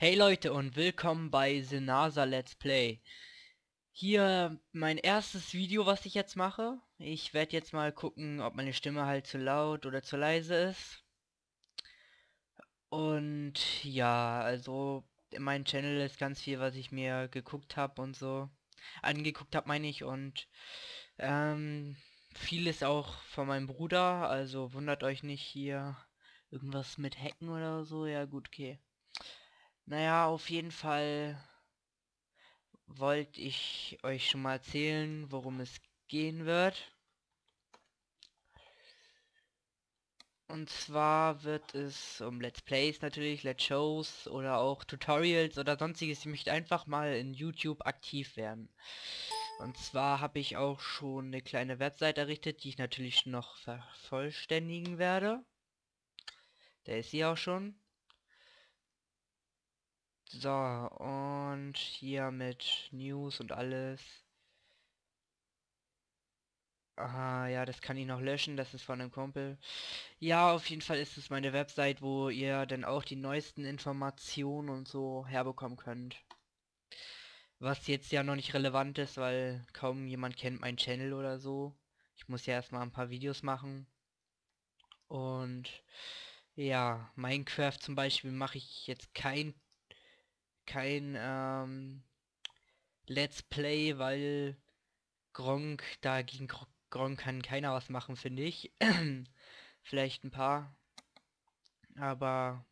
Hey Leute und willkommen bei The NASA Let's Play. Hier mein erstes Video, was ich jetzt mache. Ich werde jetzt mal gucken, ob meine Stimme halt zu laut oder zu leise ist. Und ja, also in meinem Channel ist ganz viel, was ich mir geguckt habe und so. Angeguckt habe, meine ich. Und ähm, vieles auch von meinem Bruder. Also wundert euch nicht hier irgendwas mit Hacken oder so. Ja gut, okay. Naja, auf jeden Fall wollte ich euch schon mal erzählen, worum es gehen wird. Und zwar wird es um Let's Plays natürlich, Let's Shows oder auch Tutorials oder sonstiges. Ich möchte einfach mal in YouTube aktiv werden. Und zwar habe ich auch schon eine kleine Website errichtet, die ich natürlich noch vervollständigen werde. Da ist sie auch schon. So, und hier mit News und alles. Aha, ja, das kann ich noch löschen, das ist von einem Kumpel. Ja, auf jeden Fall ist es meine Website, wo ihr dann auch die neuesten Informationen und so herbekommen könnt. Was jetzt ja noch nicht relevant ist, weil kaum jemand kennt meinen Channel oder so. Ich muss ja erstmal ein paar Videos machen. Und ja, Minecraft zum Beispiel mache ich jetzt kein kein ähm, Let's Play, weil Gronk, da gegen Gronk kann keiner was machen, finde ich. Vielleicht ein paar. Aber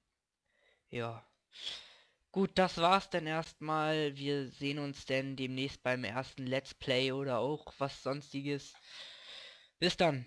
ja. Gut, das war's dann erstmal. Wir sehen uns denn demnächst beim ersten Let's Play oder auch was sonstiges. Bis dann.